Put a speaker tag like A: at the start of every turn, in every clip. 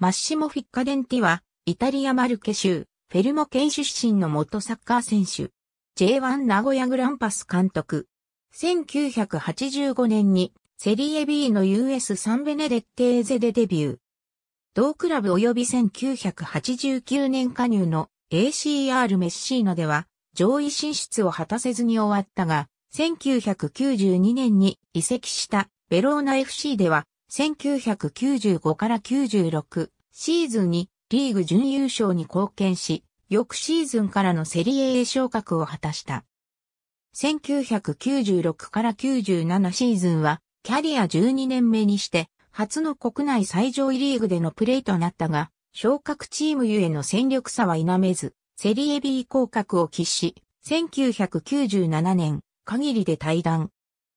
A: マッシモ・フィッカデンティは、イタリア・マルケ州、フェルモ県出身の元サッカー選手。J1 名古屋グランパス監督。1985年に、セリエ B の US サンベネデッテーゼでデビュー。同クラブ及び1989年加入の ACR メッシーノでは、上位進出を果たせずに終わったが、1992年に移籍したベローナ FC では、1995から96、シーズンにリーグ準優勝に貢献し、翌シーズンからのセリエ A 昇格を果たした。1996から97シーズンは、キャリア12年目にして、初の国内最上位リーグでのプレーとなったが、昇格チームゆえの戦力差は否めず、セリエ B 降格を喫し、1997年、限りで退団。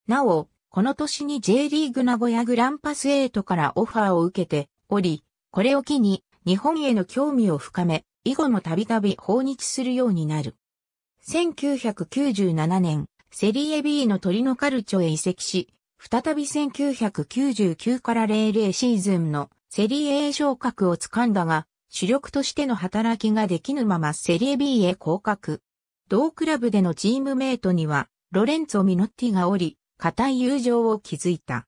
A: なお、この年に J リーグ名古屋グランパス8からオファーを受けており、これを機に、日本への興味を深め、以後もたびたび訪日するようになる。1997年、セリエ B のトリノカルチョへ移籍し、再び1999から00シーズンのセリエ A 昇格をつかんだが、主力としての働きができぬままセリエ B へ降格。同クラブでのチームメイトには、ロレンツォ・ミノッティがおり、固い友情を築いた。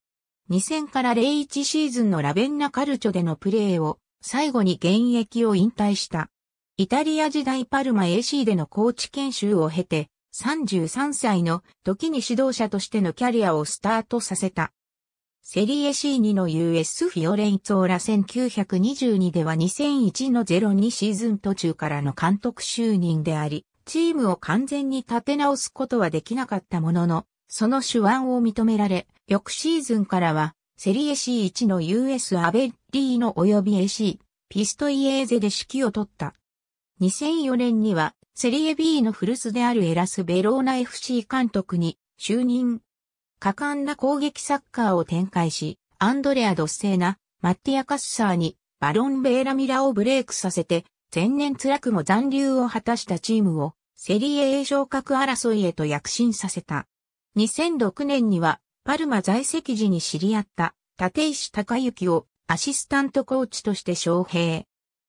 A: 2000から01シーズンのラベンナカルチョでのプレーを最後に現役を引退した。イタリア時代パルマ AC でのコーチ研修を経て、33歳の時に指導者としてのキャリアをスタートさせた。セリエ C2 の US フィオレンツォーラ1922では2001の02シーズン途中からの監督就任であり、チームを完全に立て直すことはできなかったものの、その手腕を認められ、翌シーズンからは、セリエ C1 の US アベッリーノ及び AC、ピストイエーゼで指揮を取った。2004年には、セリエ B の古巣であるエラス・ベローナ FC 監督に就任。果敢な攻撃サッカーを展開し、アンドレア・ドッセーナ、マッティア・カッサーに、バロン・ベーラ・ミラをブレイクさせて、前年辛くも残留を果たしたチームを、セリエ A 昇格争いへと躍進させた。2006年には、パルマ在籍時に知り合った立石隆之をアシスタントコーチとして招聘。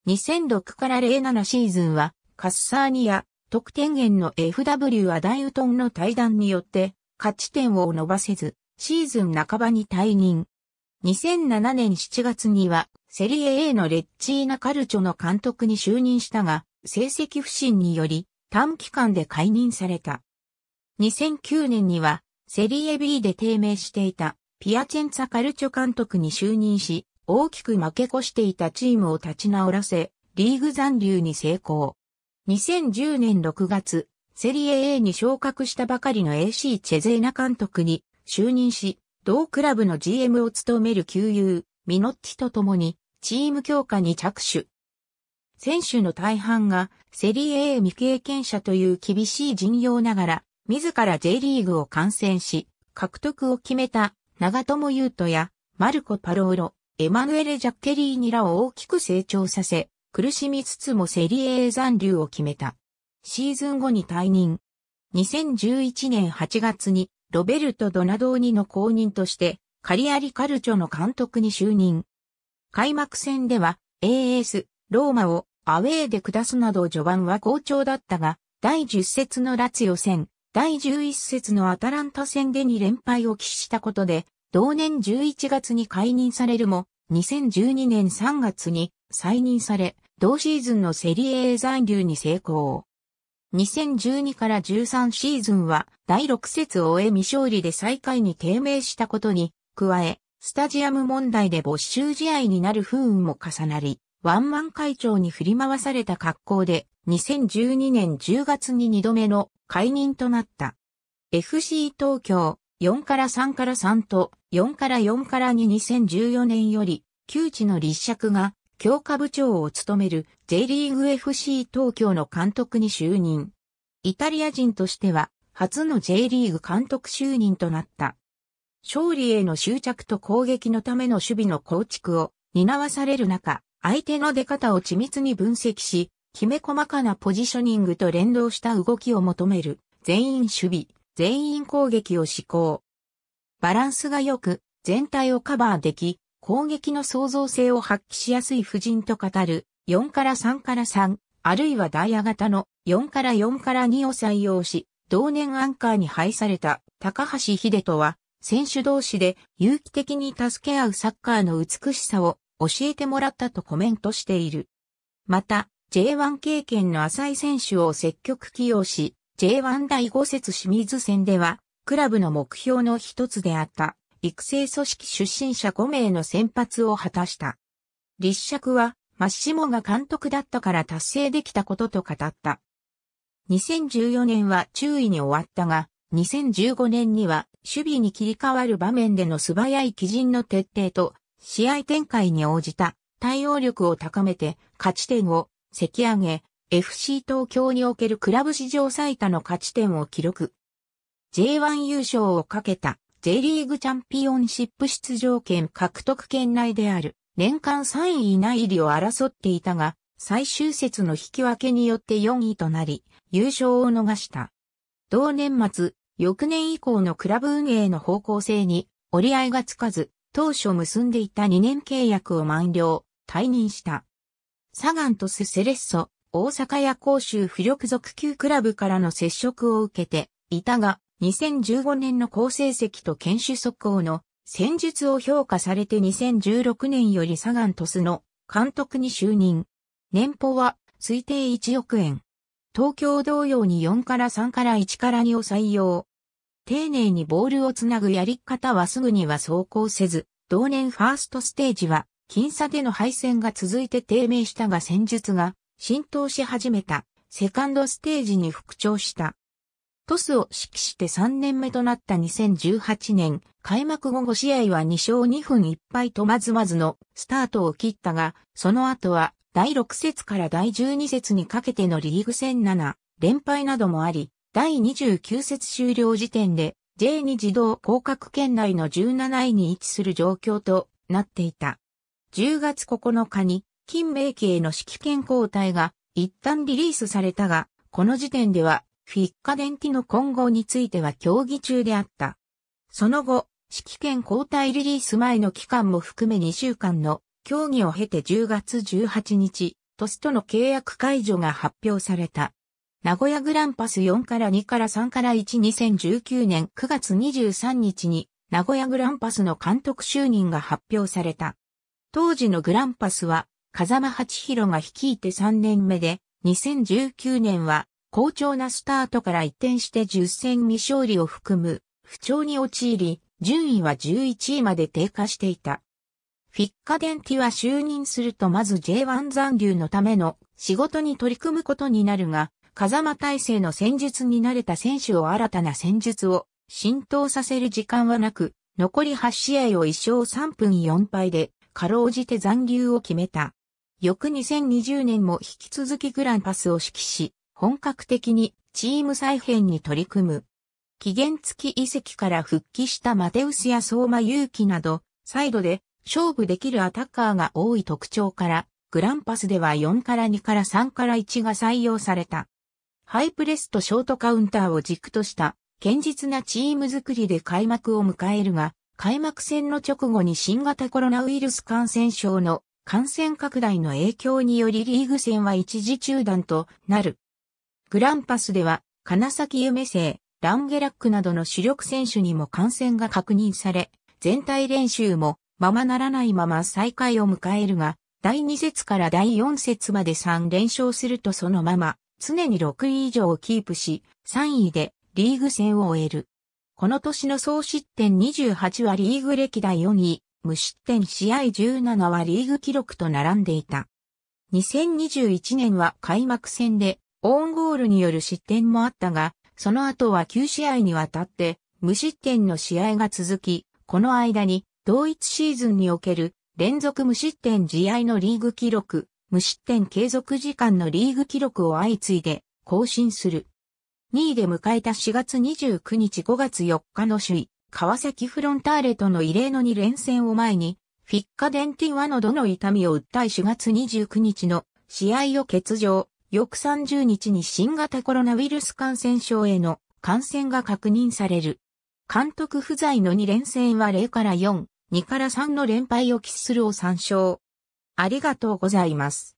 A: 2006から07シーズンはカッサーニア、得点源の FW アダイウトンの対談によって勝ち点を伸ばせずシーズン半ばに退任。2007年7月にはセリエ A のレッチーナ・カルチョの監督に就任したが成績不振により短期間で解任された。2009年にはセリエ B で低迷していたピアチェンツァ・カルチョ監督に就任し、大きく負け越していたチームを立ち直らせ、リーグ残留に成功。2010年6月、セリエ A に昇格したばかりの AC チェゼーナ監督に就任し、同クラブの GM を務める旧友、ミノッティと共に、チーム強化に着手。選手の大半がセリエ A 未経験者という厳しい陣容ながら、自ら J リーグを観戦し、獲得を決めた長友優斗やマルコ・パローロ、エマヌエレ・ジャッケリーニらを大きく成長させ、苦しみつつもセリエ A 残留を決めた。シーズン後に退任。2011年8月にロベルト・ドナドーニの後任としてカリアリ・カルチョの監督に就任。開幕戦では AS、ローマをアウェーで下すなど序盤は好調だったが、第10節のラツ予選。戦、第11節のアタランタ戦で2連敗を喫したことで、同年11月に解任されるも、2012年3月に再任され、同シーズンのセリエ A 残留に成功。2012から13シーズンは第6節を終え未勝利で最下位に低迷したことに、加え、スタジアム問題で没収試合になる不運も重なり、ワンマン会長に振り回された格好で、2012年10月に2度目の解任となった。FC 東京4から3から3と4から4から22014年より、旧知の立尺が強化部長を務める J リーグ FC 東京の監督に就任。イタリア人としては初の J リーグ監督就任となった。勝利への執着と攻撃のための守備の構築を担わされる中、相手の出方を緻密に分析し、きめ細かなポジショニングと連動した動きを求める、全員守備、全員攻撃を施行。バランスが良く、全体をカバーでき、攻撃の創造性を発揮しやすい布陣と語る、4から3から3、あるいはダイヤ型の4から4から2を採用し、同年アンカーに配された高橋秀人は、選手同士で有機的に助け合うサッカーの美しさを教えてもらったとコメントしている。また、J1 経験の浅い選手を積極起用し、J1 第5節清水戦では、クラブの目標の一つであった、育成組織出身者5名の先発を果たした。立尺は、マッシモが監督だったから達成できたことと語った。2014年は注意に終わったが、2015年には守備に切り替わる場面での素早い基準の徹底と試合展開に応じた対応力を高めて勝ち点を関上げ、FC 東京におけるクラブ史上最多の勝ち点を記録。J1 優勝をかけた J リーグチャンピオンシップ出場権獲得圏内である年間3位以内入りを争っていたが、最終節の引き分けによって4位となり、優勝を逃した。同年末、翌年以降のクラブ運営の方向性に折り合いがつかず、当初結んでいた2年契約を満了、退任した。サガンとスセレッソ、大阪や甲州浮力属級クラブからの接触を受けていたが、2015年の好成績と研修速攻の戦術を評価されて2016年よりサガントスの監督に就任。年俸は推定1億円。東京同様に4から3から1から2を採用。丁寧にボールをつなぐやり方はすぐには走行せず、同年ファーストステージは僅差での敗戦が続いて低迷したが戦術が浸透し始めたセカンドステージに復調した。トスを指揮して3年目となった2018年、開幕後5試合は2勝2分1敗とまずまずのスタートを切ったが、その後は第6節から第12節にかけてのリーグ戦7連敗などもあり、第29節終了時点で J2 自動降格圏内の17位に位置する状況となっていた。10月9日に、金明期への指揮権交代が一旦リリースされたが、この時点では、フィッカ電機の今後については協議中であった。その後、指揮権交代リリース前の期間も含め2週間の協議を経て10月18日、トスとの契約解除が発表された。名古屋グランパス4から2から3から12019年9月23日に名古屋グランパスの監督就任が発表された。当時のグランパスは、風間八弘が率いて3年目で、2019年は、好調なスタートから一転して10戦未勝利を含む、不調に陥り、順位は11位まで低下していた。フィッカデンティは就任するとまず J1 残留のための仕事に取り組むことになるが、風間体制の戦術に慣れた選手を新たな戦術を浸透させる時間はなく、残り8試合を1勝3分4敗でかろうじて残留を決めた。翌2020年も引き続きグランパスを指揮し、本格的にチーム再編に取り組む。期限付き遺跡から復帰したマテウスや相馬勇気など、サイドで勝負できるアタッカーが多い特徴から、グランパスでは4から2から3から1が採用された。ハイプレスとショートカウンターを軸とした、堅実なチーム作りで開幕を迎えるが、開幕戦の直後に新型コロナウイルス感染症の感染拡大の影響によりリーグ戦は一時中断となる。グランパスでは、金崎夢生、ランゲラックなどの主力選手にも感染が確認され、全体練習もままならないまま再開を迎えるが、第2節から第4節まで3連勝するとそのまま、常に6位以上をキープし、3位でリーグ戦を終える。この年の総失点28はリーグ歴代4位、無失点試合17はリーグ記録と並んでいた。2021年は開幕戦でオウンゴールによる失点もあったが、その後は9試合にわたって無失点の試合が続き、この間に同一シーズンにおける連続無失点試合のリーグ記録、無失点継続時間のリーグ記録を相次いで更新する。2位で迎えた4月29日5月4日の首位、川崎フロンターレとの異例の2連戦を前に、フィッカデンティワのどの痛みを訴え4月29日の試合を欠場、翌30日に新型コロナウイルス感染症への感染が確認される。監督不在の2連戦は0から4、2から3の連敗を喫するを参照。ありがとうございます。